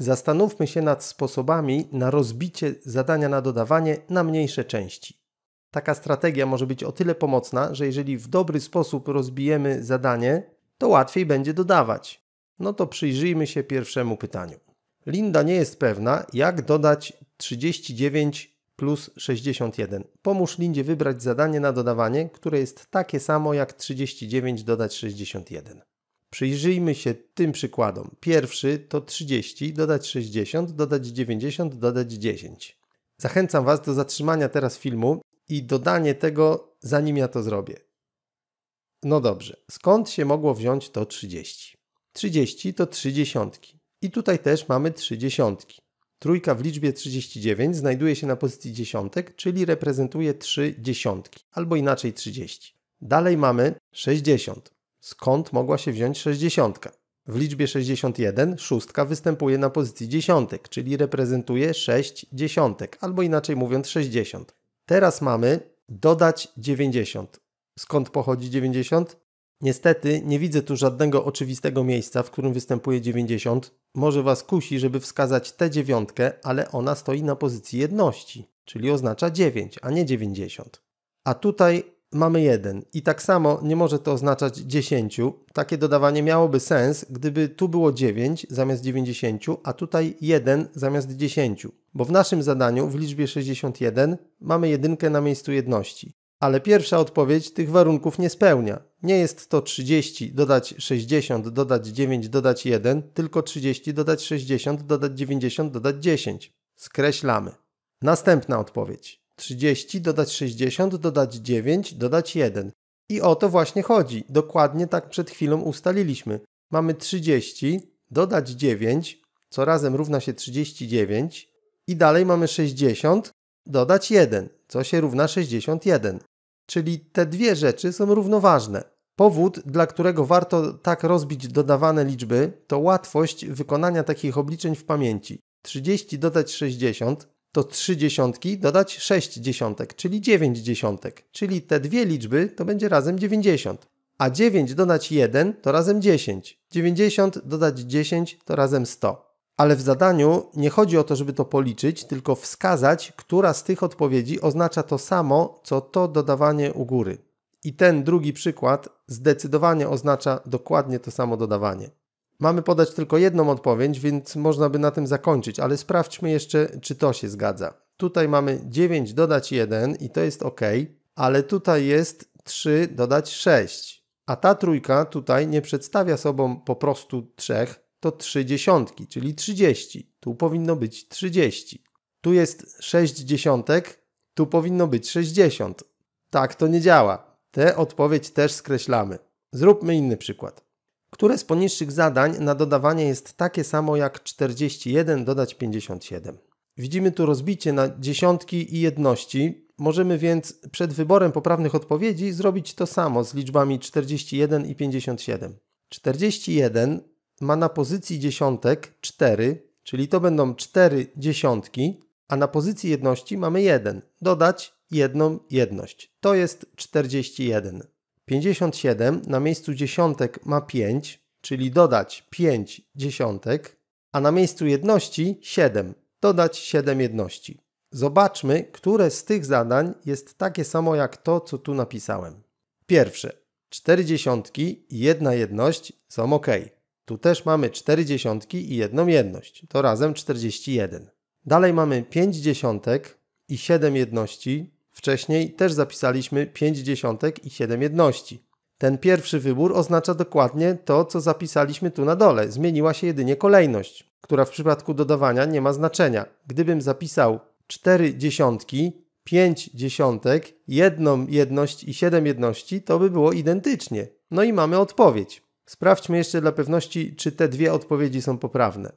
Zastanówmy się nad sposobami na rozbicie zadania na dodawanie na mniejsze części. Taka strategia może być o tyle pomocna, że jeżeli w dobry sposób rozbijemy zadanie, to łatwiej będzie dodawać. No to przyjrzyjmy się pierwszemu pytaniu. Linda nie jest pewna, jak dodać 39 plus 61. Pomóż Lindzie wybrać zadanie na dodawanie, które jest takie samo jak 39 dodać 61. Przyjrzyjmy się tym przykładom. Pierwszy to 30, dodać 60, dodać 90, dodać 10. Zachęcam Was do zatrzymania teraz filmu i dodanie tego, zanim ja to zrobię. No dobrze, skąd się mogło wziąć to 30? 30 to 3 dziesiątki. I tutaj też mamy 3 dziesiątki. Trójka w liczbie 39 znajduje się na pozycji dziesiątek, czyli reprezentuje 3 dziesiątki, albo inaczej 30. Dalej mamy 60 skąd mogła się wziąć sześćdziesiątka. W liczbie 61 szóstka występuje na pozycji dziesiątek, czyli reprezentuje 6 dziesiątek, albo inaczej mówiąc 60. Teraz mamy dodać 90. Skąd pochodzi 90? Niestety nie widzę tu żadnego oczywistego miejsca, w którym występuje 90. Może Was kusi, żeby wskazać tę dziewiątkę, ale ona stoi na pozycji jedności, czyli oznacza 9, a nie 90. A tutaj mamy jeden. I tak samo nie może to oznaczać 10. Takie dodawanie miałoby sens, gdyby tu było 9 zamiast 90, a tutaj 1 zamiast 10. Bo w naszym zadaniu w liczbie 61 mamy jedynkę na miejscu jedności. Ale pierwsza odpowiedź tych warunków nie spełnia. Nie jest to 30 dodać 60 dodać 9 dodać 1, tylko 30 dodać 60 dodać 90 dodać 10. Skreślamy. Następna odpowiedź. 30, dodać 60, dodać 9, dodać 1. I o to właśnie chodzi. Dokładnie tak przed chwilą ustaliliśmy. Mamy 30, dodać 9, co razem równa się 39. I dalej mamy 60, dodać 1, co się równa 61. Czyli te dwie rzeczy są równoważne. Powód, dla którego warto tak rozbić dodawane liczby, to łatwość wykonania takich obliczeń w pamięci. 30 dodać 60 to 3 dziesiątki dodać 6 dziesiątek, czyli 9 dziesiątek, czyli te dwie liczby to będzie razem 90. A 9 dodać 1 to razem 10. 90 dodać 10 to razem 100. Ale w zadaniu nie chodzi o to, żeby to policzyć, tylko wskazać, która z tych odpowiedzi oznacza to samo, co to dodawanie u góry. I ten drugi przykład zdecydowanie oznacza dokładnie to samo dodawanie. Mamy podać tylko jedną odpowiedź, więc można by na tym zakończyć, ale sprawdźmy jeszcze, czy to się zgadza. Tutaj mamy 9 dodać 1 i to jest ok, ale tutaj jest 3 dodać 6. A ta trójka tutaj nie przedstawia sobą po prostu 3, to 3 dziesiątki, czyli 30. Tu powinno być 30. Tu jest 6 dziesiątek, tu powinno być 60. Tak to nie działa. Tę odpowiedź też skreślamy. Zróbmy inny przykład które z poniższych zadań na dodawanie jest takie samo jak 41 dodać 57. Widzimy tu rozbicie na dziesiątki i jedności. Możemy więc przed wyborem poprawnych odpowiedzi zrobić to samo z liczbami 41 i 57. 41 ma na pozycji dziesiątek 4, czyli to będą 4 dziesiątki, a na pozycji jedności mamy 1. Dodać jedną jedność. To jest 41. 57 na miejscu dziesiątek ma 5, czyli dodać 5 dziesiątek, a na miejscu jedności 7, dodać 7 jedności. Zobaczmy, które z tych zadań jest takie samo jak to, co tu napisałem. Pierwsze. 4 dziesiątki i jedna jedność są ok. Tu też mamy 4 dziesiątki i jedną jedność. To razem 41. Dalej mamy 5 dziesiątek i 7 jedności. Wcześniej też zapisaliśmy 5 dziesiątek i 7 jedności. Ten pierwszy wybór oznacza dokładnie to, co zapisaliśmy tu na dole. Zmieniła się jedynie kolejność, która w przypadku dodawania nie ma znaczenia. Gdybym zapisał 4 dziesiątki, 5 dziesiątek, jedną jedność i 7 jedności, to by było identycznie. No i mamy odpowiedź. Sprawdźmy jeszcze dla pewności, czy te dwie odpowiedzi są poprawne.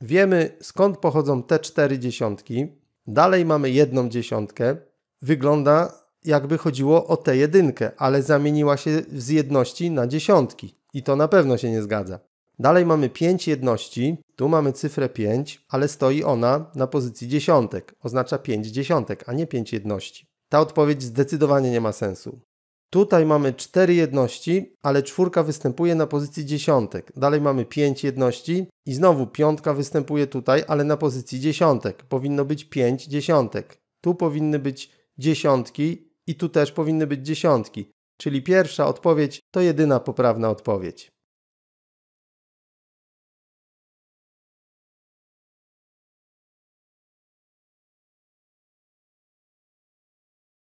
Wiemy, skąd pochodzą te cztery dziesiątki. Dalej mamy jedną dziesiątkę, wygląda jakby chodziło o tę jedynkę, ale zamieniła się z jedności na dziesiątki. I to na pewno się nie zgadza. Dalej mamy 5 jedności, tu mamy cyfrę 5, ale stoi ona na pozycji dziesiątek. Oznacza 5 dziesiątek, a nie 5 jedności. Ta odpowiedź zdecydowanie nie ma sensu. Tutaj mamy 4 jedności, ale czwórka występuje na pozycji dziesiątek. Dalej mamy 5 jedności i znowu piątka występuje tutaj, ale na pozycji dziesiątek. Powinno być 5 dziesiątek. Tu powinny być dziesiątki i tu też powinny być dziesiątki. Czyli pierwsza odpowiedź to jedyna poprawna odpowiedź.